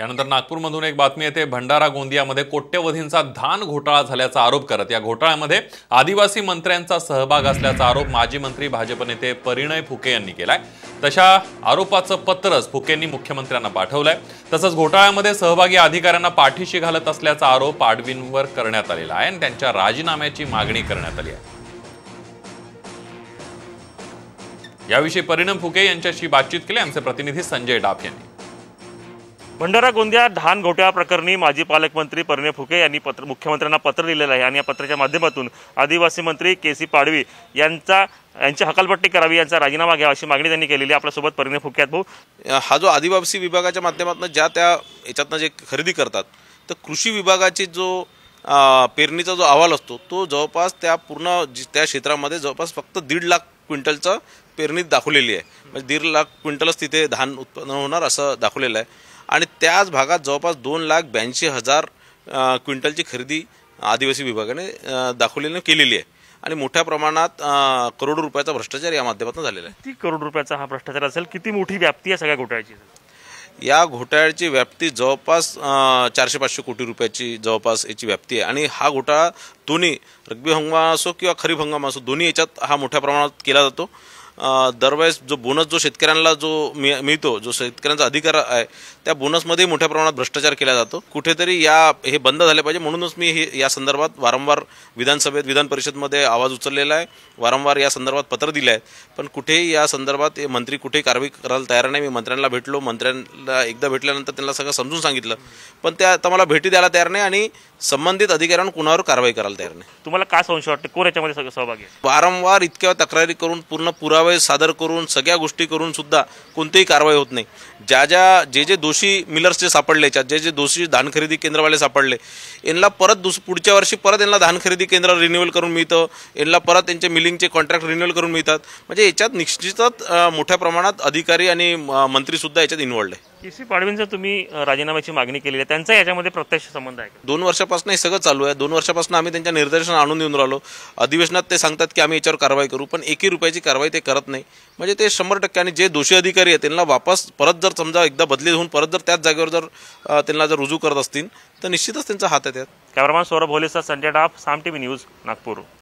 यानंतर नागपूरमधून एक बातमी येते भंडारा गोंदियामध्ये कोट्यवधींचा धान घोटाळा झाल्याचा आरोप करत या घोटाळ्यामध्ये आदिवासी मंत्र्यांचा सहभाग असल्याचा आरोप माजी मंत्री भाजप नेते परिणय फुके यांनी केलाय तशा आरोपाचं पत्रच फुकेंनी मुख्यमंत्र्यांना पाठवलंय तसंच घोटाळ्यामध्ये सहभागी अधिकाऱ्यांना पाठीशी घालत असल्याचा आरोप आडवींवर करण्यात आलेला आहे आणि त्यांच्या राजीनाम्याची मागणी करण्यात आली आहे याविषयी परिणय फुके यांच्याशी बातचीत केली आमचे प्रतिनिधी संजय डाप यांनी भंडारा गोंदिया धान घोटाळा प्रकरणी माजी पालकमंत्री परिणय फुके यांनी पत्र मुख्यमंत्र्यांना पत्र लिहिलेलं आहे आणि या पत्राच्या माध्यमातून आदिवासी मंत्री के सी पाडवी यांचा यांची हकालपट्टी करावी यांचा राजीनामा घ्यावा अशी मागणी त्यांनी केलेली आपल्यासोबत परिणय फुक्यात भाऊ हा जो आदिवासी विभागाच्या माध्यमातून ज्या त्या याच्यातनं जे खरेदी करतात तर कृषी विभागाची जो पेरणीचा जो अहवाल असतो तो जवळपास त्या पूर्ण त्या क्षेत्रामध्ये जवळपास फक्त दीड लाख क्विंटलचं पेरणीत दाखवलेली आहे म्हणजे दीड लाख क्विंटलच तिथे धान उत्पन्न होणार असं दाखवलेलं आहे आणि त्याच भागात जवळपास दोन लाख ब्याऐंशी हजार क्विंटलची खरेदी आदिवासी विभागाने दाखवलेली केलेली आहे आणि मोठ्या प्रमाणात करोड रुपयाचा भ्रष्टाचार या माध्यमातून झालेला आहे किती करोड रुपयाचा हा भ्रष्टाचार असेल किती मोठी व्याप्ती आहे सगळ्या घोटाळ्याची या घोटाळ्याची व्याप्ती जवळपास चारशे पाचशे कोटी रुपयाची जवळपास याची व्याप्ती आहे आणि हा घोटाळा दोन्ही रग्बी हंगाम असो किंवा खरीप हंगाम असो दोन्ही याच्यात हा मोठ्या प्रमाणात केला जातो दरवेळेस जो बोनस जो शेतकऱ्यांना जो मिळतो जो शेतकऱ्यांचा अधिकार आहे त्या बोनसमध्ये मोठ्या प्रमाणात भ्रष्टाचार केला जातो कुठेतरी या हे बंद झाले पाहिजे म्हणूनच मी हे या संदर्भात वारंवार विधानसभेत विधान परिषदमध्ये आवाज उचललेला आहे वारंवार या संदर्भात पत्र दिले आहे पण कुठेही या संदर्भात मंत्री कुठेही कारवाई करायला तयार नाही मी मंत्र्यांना भेटलो मंत्र्यांना एकदा भेटल्यानंतर त्यांना सगळं समजून सांगितलं पण त्या आता मला भेटी द्यायला तयार नाही आणि संबंधित अधिकाऱ्यांना कुणावर कारवाई करायला तयार नाही तुम्हाला काय संशय वाटतं कोण याच्यामध्ये सगळं सहभागी वारंवार इतक्या तक्रारी करून पूर्ण पुरा पुरावे सादर करून सगळ्या गोष्टी करून सुद्धा कोणतीही कारवाई होत नाही ज्या ज्या जे जे दोषी मिलर्सचे सापडले जे जे दोषी धान खरेदी केंद्रवाले सापडले यांना परत दुस पुढच्या वर्षी परत यांना धान खरेदी केंद्र रिन्युअल करून मिळतं यांना परत त्यांचे मिलिंगचे कॉन्ट्रॅक्ट रिन्युअल करून मिळतात म्हणजे याच्यात निश्चितच मोठ्या प्रमाणात अधिकारी आणि मंत्रीसुद्धा याच्यात इन्वॉल्ड आहे के पाडवींचा तुम्ही राजीनाम्याची मागणी केली आहे त्यांचा याच्यामध्ये प्रत्यक्ष संबंध आहे दोन वर्षापासून हे सगळं चालू आहे दोन वर्षापासून आम्ही त्यांच्या निर्देशन आणून देऊन राहिलो अधिवेशनात ते सांगतात की आम्ही याच्यावर कारवाई करू पण एकही रुपयाची कारवाई ते करत नाही म्हणजे ते शंभर टक्के आणि जे दोषी अधिकारी आहेत त्यांना वापस परत जर समजा एकदा बदली होऊन परत जर त्याच जागेवर जर त्यांना जर रुजू करत असतील तर निश्चितच त्यांचा हात आहे त्यात कॅमेरामॅन सौरभ भोलेसर संजय डाफ साम टी न्यूज नागपूर